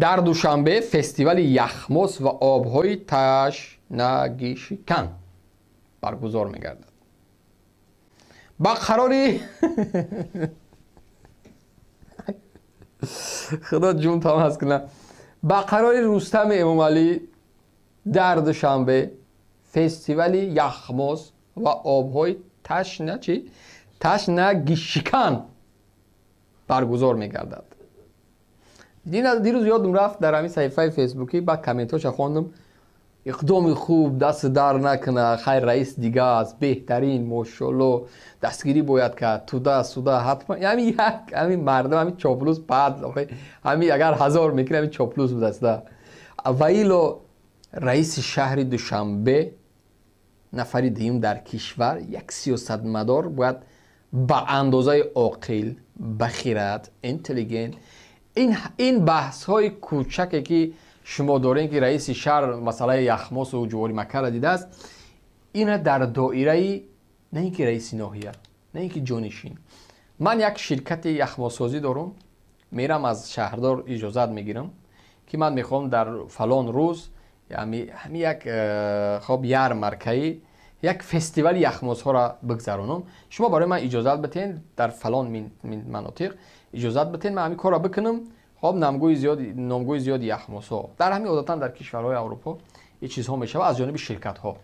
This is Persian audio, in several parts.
در دوشنبه فستیوال یخموس و آبهای تشنگیشکن برگزار میگردد با قراری خدا جون تام هست کنه با قراری رستم امام علی در دوشنبه فستیوال یخموس و آبهای تشنه چی؟ تشنگیشکن برگزار میگردد دیروز دیروز یادم رفت در همین صفحه فیسبوکی با کامنتاش خواندم اقدام خوب دست در نکنه خیر رئیس دیگه از بهترین ماشاءالله دستگیری باید کرد توده سودا حتما همین یعنی یک همین مردم همین چاپلوس بعد همین اگر هزار میکنه همین چاپلوس بودسته ویلو رئیس شهر دوشنبه نفری دیم در کشور یک سیاست مدار باید به با اندازه عاقل بخیرت اینتلیجنت این این بحث های کوچکی که شما دارین که رئیس شهر مسئله یخماس و جواری مکه را دیده است این در دایره نه اینکه رئیس ناحیه نه اینکه جانشین من یک شرکت یخماسازی دارم میرم از شهردار اجازت میگیرم که من میخوام در فلان روز یعنی یک خب یار مرکعی یک فستیوال یخموز ها را بگذرانم شما برای من اجازت بتین در فلان مناطق اجازت بتین من همین کار را بکنم خب نامگوی زیاد نامگوی زیاد یخموز ها در همین عادتا در کشورهای اروپا این چیزها میشه از جانب شرکت ها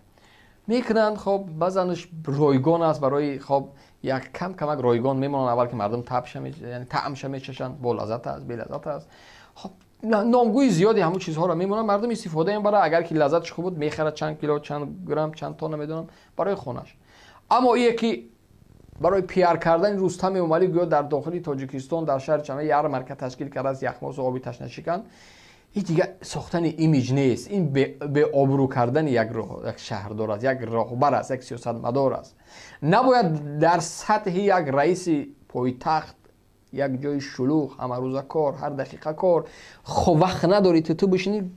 میکنند خب بزنش رایگان است برای خب یک کم کمک رایگان میمونن اول که مردم تپش یعنی طعمش میچشن بول لذت است بی لذت است خب نامگوی زیادی همون چیزها رو میمونن مردم استفاده این برای اگر که لذتش خوب بود میخره چند کیلو چند گرم چند تا نمیدونم برای خونش اما ای که برای پیار کردن رستم اومالی گویا در داخل تاجیکستان در شهر چمه یار مرکز تشکیل کرده از یخماس و آبی تشنه شکن این دیگه ساختن ایمیج نیست این به آبرو کردن یک, یک شهردار است یک راهبر است یک مدار است نباید در سطح یک رئیس پایتخت یک جای شلوغ همه کار هر دقیقه کار خو خب، وقت نداری تو تو بشینی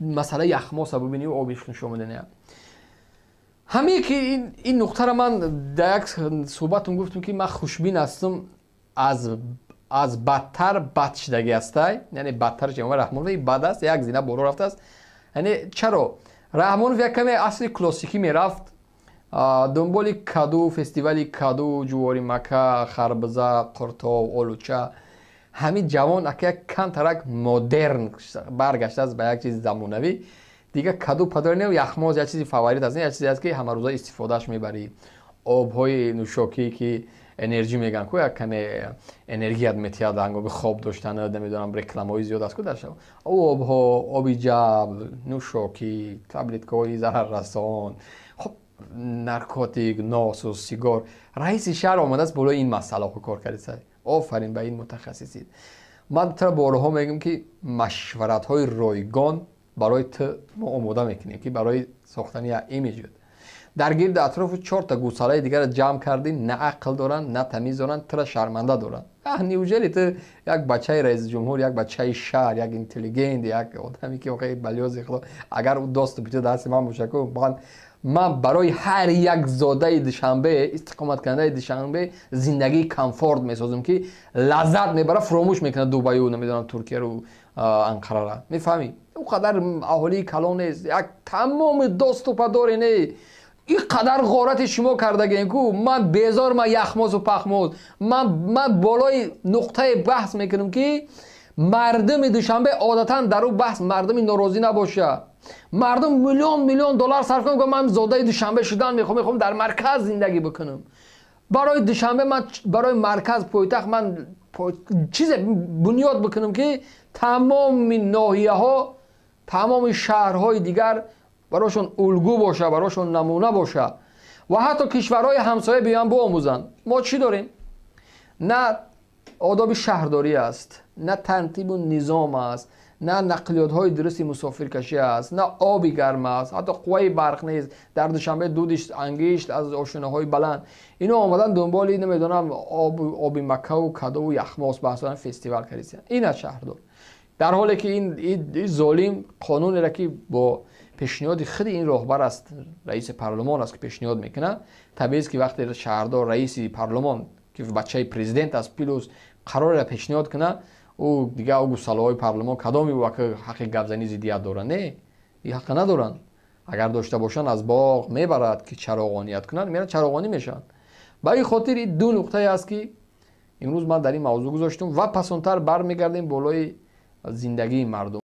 مسئله یخماس ببینی و آبیش نشون همه که این, این نقطه را من در یک صحبتم گفتم که من خوشبین هستم از از بدتر بد شدگی هسته یعنی بدتر جمعه رحمان بد است یک زینه برو رفته است یعنی چرا رحمون یک کمی اصلی کلاسیکی میرفت دنبالی کادو فستیوال کادو جواری مکه خربزه قرطا و آلوچه همین جوان اکه یک مدرن برگشته از به یک چیز زمانوی دیگه کدو پدر و یخماز یا چیزی فوریت هست یا چیزی است که همه استفاده استفادهش میبری آبهای نوشاکی که انرژی میگن که یک کمی انرژی ات میتیاد انگام خواب داشتن نمیدونم رکلام های زیاد است که در او آبها نرکاتیک ناس و سیگار رئیس شهر آمده است این مسئله خود کار کرده است آفرین به این متخصصید من تا بارها میگم که مشورت های رایگان برای تو ما آماده میکنیم که برای ساختن یک ایمیج بود گیر در اطراف چهار تا گوساله دیگر جمع کردین نه عقل دارن نه تمیز دارن تر شرمنده دارن اه نیوجلی تو یک بچه رئیس جمهور یک بچه شهر یک اینتلیجنت یک آدمی که آقای بلیاز اگر او دست بیت دست من مشکو من من برای هر یک زاده دوشنبه استقامت کننده دوشنبه زندگی کمفورت میسازم که لذت میبره فراموش میکنه دبی و نمیدونم ترکیه رو انقره را میفهمی قدر اهالی کلان نیست یک تمام دوست و پداری نه قدر غارت شما کردگین کو من بیزار من یخماز و پخماز من من بالای نقطه بحث میکنم که مردم دوشنبه عادتا در او بحث مردم ناراضی نباشه مردم میلیون میلیون دلار صرف کنم من زاده دوشنبه شدن میخوام میخوام در مرکز زندگی بکنم برای دوشنبه من برای مرکز پایتخت من چیز بنیاد بکنم که تمام ناحیه ها تمام شهرهای دیگر براشون الگو باشه براشون نمونه باشه و حتی کشورهای همسایه بیان بیاموزن ما چی داریم نه آداب شهرداری است نه ترتیب و نظام است نه نقلیات های درستی مسافرکشی است نه آبی گرم است حتی قوی برق نیست در دوشنبه دودش انگیشت از آشونه های بلند اینو آمدن دنبال نمیدونم آب آب مکه و کدو و یخماس بحثان فستیوال کردن این از شهر در حالی که این این ظالم قانون را که با پیشنهاد خود این راهبر است رئیس پارلمان است که پیشنهاد میکنه طبیعی که وقتی شهردار رئیس پارلمان که بچه پرزیدنت از پیلوس قرار را پیشنهاد کنه ӯ дигар огу салоҳои парлумон кадоми ва ҳаққи гапзани зиддият дорад не и ҳаққа надоранд агар дошта бошанд аз боғ мебарад ки чароғониат кунанд меран чароғонӣ мешаванд ба ин хотир и ду нуқтае аст ки имрӯз ман дар ин мавзӯъ гузоштум ва пасонтар бармегардем болои зиндагии мардум